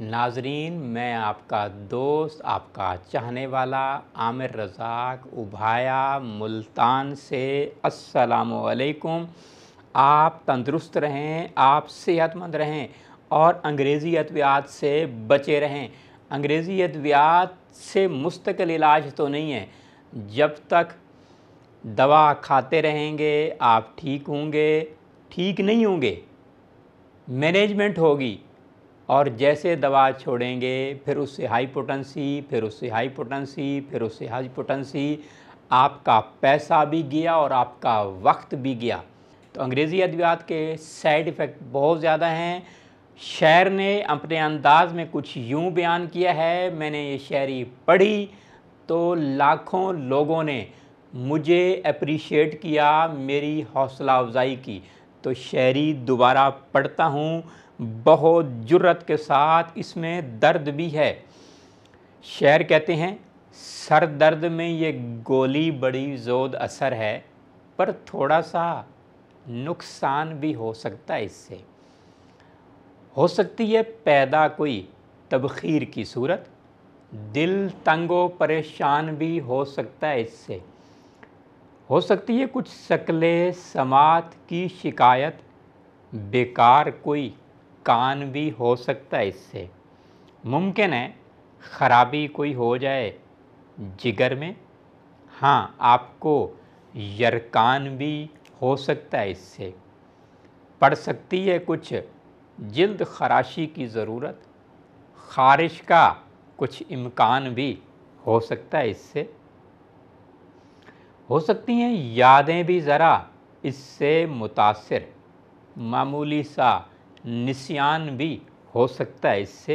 नाजरीन मैं आपका दोस्त आपका चाहने वाला आमिर रज़ाक उभाया मुल्तान से अस्सलाम आप तंदुरुस्त रहें आप सेहतमंद रहें और अंग्रेज़ी अद्वियात से बचे रहें अंग्रेज़ी अद्वियात से मुस्तकिल इलाज तो नहीं है जब तक दवा खाते रहेंगे आप ठीक होंगे ठीक नहीं होंगे मैनेजमेंट होगी और जैसे दवा छोड़ेंगे फिर उससे हाई पोटेंसी फिर उससे हाई पोटेंसी फिर उससे हाई पोटेंसी आपका पैसा भी गया और आपका वक्त भी गया तो अंग्रेज़ी अद्वियात के साइड इफ़ेक्ट बहुत ज़्यादा हैं शायर ने अपने अंदाज में कुछ यूँ बयान किया है मैंने ये शायरी पढ़ी तो लाखों लोगों ने मुझे अप्रिशिएट किया मेरी हौसला अफजाई की तो शायरी दोबारा पढ़ता हूँ बहुत जुर्रत के साथ इसमें दर्द भी है शेर कहते हैं सर दर्द में ये गोली बड़ी जोद असर है पर थोड़ा सा नुकसान भी हो सकता है इससे हो सकती है पैदा कोई तबखीर की सूरत दिल तंगो परेशान भी हो सकता है इससे हो सकती है कुछ शक्ल समात की शिकायत बेकार कोई कान भी हो सकता है इससे मुमकिन है ख़राबी कोई हो जाए जिगर में हाँ आपको यरकान भी हो सकता है इससे पड़ सकती है कुछ जल्द खराशी की ज़रूरत खारिश का कुछ इम्कान भी हो सकता है इससे हो सकती हैं यादें भी ज़रा इससे मुतासर मामूली सा निशान भी हो सकता है इससे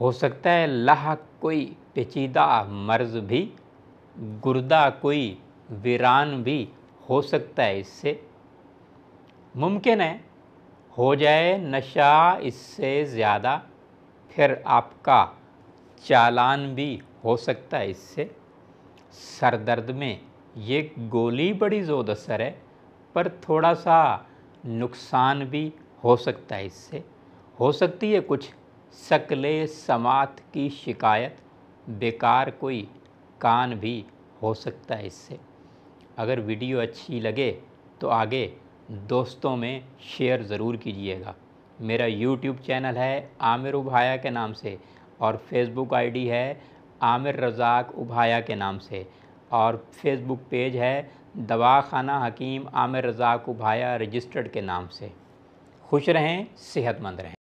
हो सकता है लाह कोई पेचीदा मर्ज भी गुर्दा कोई वीरान भी हो सकता है इससे मुमकिन है हो जाए नशा इससे ज़्यादा फिर आपका चालान भी हो सकता है इससे सर दर्द में ये गोली बड़ी जोद असर है पर थोड़ा सा नुकसान भी हो सकता है इससे हो सकती है कुछ सकले समात की शिकायत बेकार कोई कान भी हो सकता है इससे अगर वीडियो अच्छी लगे तो आगे दोस्तों में शेयर ज़रूर कीजिएगा मेरा यूट्यूब चैनल है आमिर उभाया के नाम से और फेसबुक आईडी है आमिर रज़ाक उभाया के नाम से और फेसबुक पेज है दवा खाना हकीम आमिर रज़ा भाया रजिस्टर्ड के नाम से खुश रहें सेहतमंद रहें